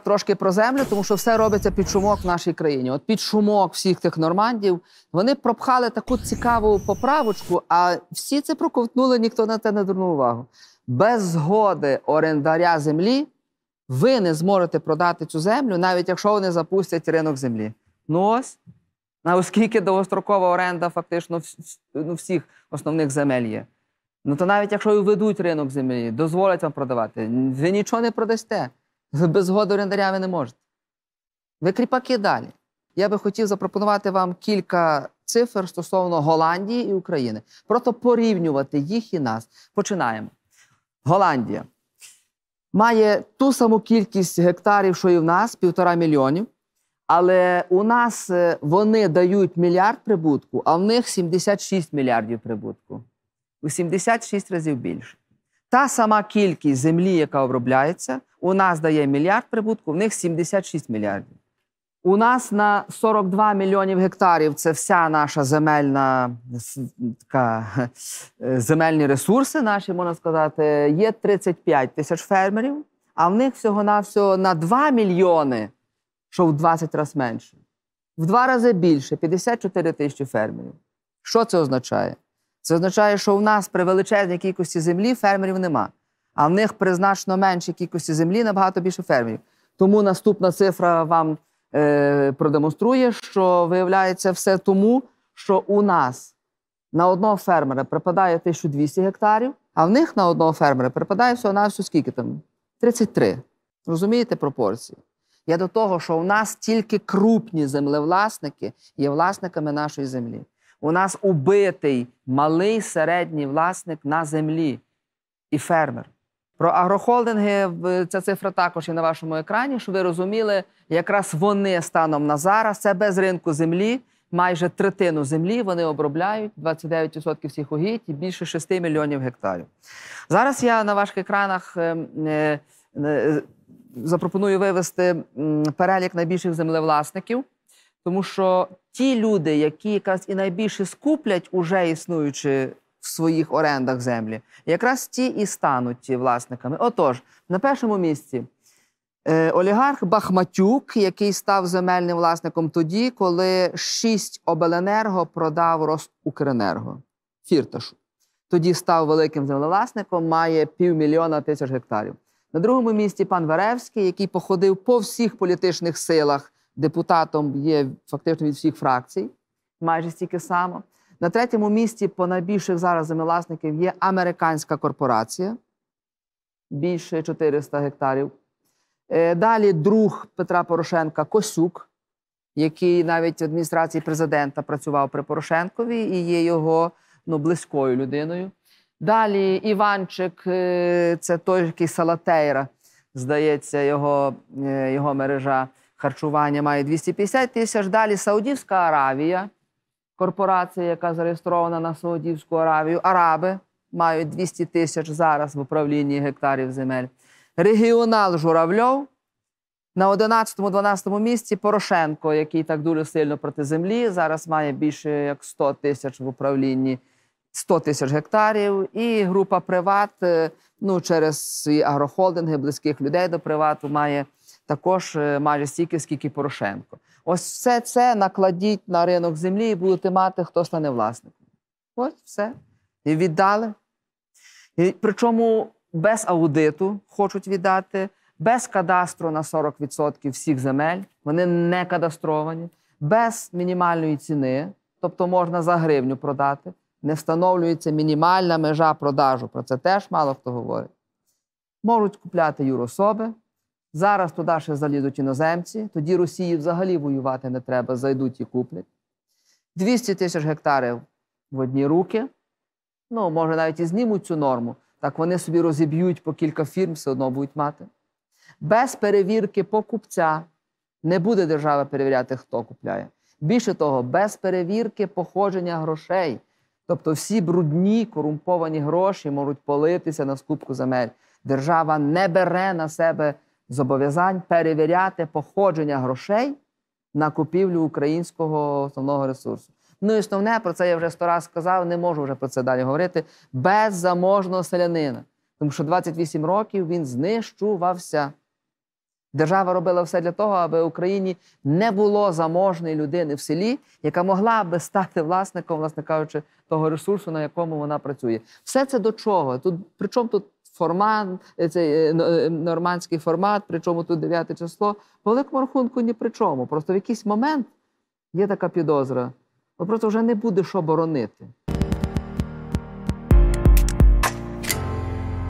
Трошки про землю, тому що все робиться під шумок в нашій країні. От під шумок всіх тих нормандів вони пропхали таку цікаву поправочку, а всі це проковтнули, ніхто на це не звернув увагу. Без згоди орендаря землі ви не зможете продати цю землю, навіть якщо вони запустять ринок землі. Ну ось, на оскільки довгострокова оренда фактично ну, всіх основних земель є. Ну то навіть якщо ведуть ринок землі, дозволять вам продавати, ви нічого не продасте без згоди орендаря ви не можете. Ви кріпаки далі. Я би хотів запропонувати вам кілька цифр стосовно Голландії і України. Просто порівнювати їх і нас. Починаємо. Голландія має ту саму кількість гектарів, що і в нас, півтора мільйонів. Але у нас е, вони дають мільярд прибутку, а в них 76 мільярдів прибутку. У 76 разів більше. Та сама кількість землі, яка обробляється, у нас дає мільярд прибутку, в них 76 мільярдів. У нас на 42 мільйонів гектарів це вся наша земельна така, земельні ресурси, наші, можна сказати, є 35 тисяч фермерів, а в них всього-навсього на 2 мільйони, що в 20 разів менше. В два рази більше 54 тисячі фермерів. Що це означає? Це означає, що у нас при величезній кількості землі фермерів нема, а в них при значно меншій кількості землі набагато більше фермерів. Тому наступна цифра вам е, продемонструє, що виявляється все тому, що у нас на одного фермера припадає 1200 гектарів, а в них на одного фермера припадає всього на всю скільки там? 33. Розумієте пропорції? Я до того, що у нас тільки крупні землевласники є власниками нашої землі. У нас убитий малий середній власник на землі і фермер. Про агрохолдинги ця цифра також є на вашому екрані. щоб ви розуміли, якраз вони станом на зараз це без ринку землі. Майже третину землі вони обробляють 29% всіх угідь і більше 6 мільйонів гектарів. Зараз я на ваших екранах е, е, е, запропоную вивести перелік найбільших землевласників. Тому що ті люди, які якраз і найбільше скуплять уже існуючі в своїх орендах землі, якраз ті і стануть ті власниками. Отож, на першому місці е, олігарх Бахматюк, який став земельним власником тоді, коли шість обленерго продав Росукренерго фірташу. Тоді став великим землевласником, має півмільйона тисяч гектарів. На другому місці пан Веревський, який походив по всіх політичних силах депутатом є фактично від всіх фракцій, майже стільки само. На третьому місці по найбільших зараз землевласників є американська корпорація, більше 400 гектарів. Е, далі друг Петра Порошенка Косюк, який навіть в адміністрації президента працював при Порошенкові і є його ну, близькою людиною. Далі Іванчик, е, це той, який Салатейра, здається, його, е, його мережа харчування має 250 тисяч. Далі Саудівська Аравія, корпорація, яка зареєстрована на Саудівську Аравію, Араби мають 200 тисяч зараз в управлінні гектарів земель. Регіонал Журавльов на 11-12 місці Порошенко, який так дуже сильно проти землі, зараз має більше як 100 тисяч в управлінні. 100 тисяч гектарів, і група приват е, ну, через свої агрохолдинги близьких людей до привату має також е, майже стільки, скільки Порошенко. Ось все це накладіть на ринок землі і будете мати, хто стане власником. Ось все. І віддали. І, Причому без аудиту хочуть віддати, без кадастру на 40% всіх земель, вони не кадастровані, без мінімальної ціни, тобто можна за гривню продати. Не встановлюється мінімальна межа продажу. Про це теж мало хто говорить. Можуть купляти юрособи, Зараз туди ще залізуть іноземці, тоді Росії взагалі воювати не треба, зайдуть і куплять. 200 тисяч гектарів в одні руки. Ну, може, навіть і знімуть цю норму. Так вони собі розіб'ють по кілька фірм, все одно будуть мати. Без перевірки покупця не буде держава перевіряти, хто купляє. Більше того, без перевірки походження грошей. Тобто всі брудні корумповані гроші можуть политися на скупку земель. Держава не бере на себе зобов'язань перевіряти походження грошей на купівлю українського основного ресурсу. Ну і основне, про це я вже сто раз сказав, не можу вже про це далі говорити. Без заможного селянина. Тому що 28 років він знищувався. Держава робила все для того, аби в Україні не було заможної людини в селі, яка могла би стати власником, власне кажучи, того ресурсу, на якому вона працює. Все це до чого? Тут при чому тут формат, е, цей е, е, нормандський формат, причому тут дев'яте число. По великому рахунку ні при чому. Просто в якийсь момент є така підозра. Просто вже не буде що боронити.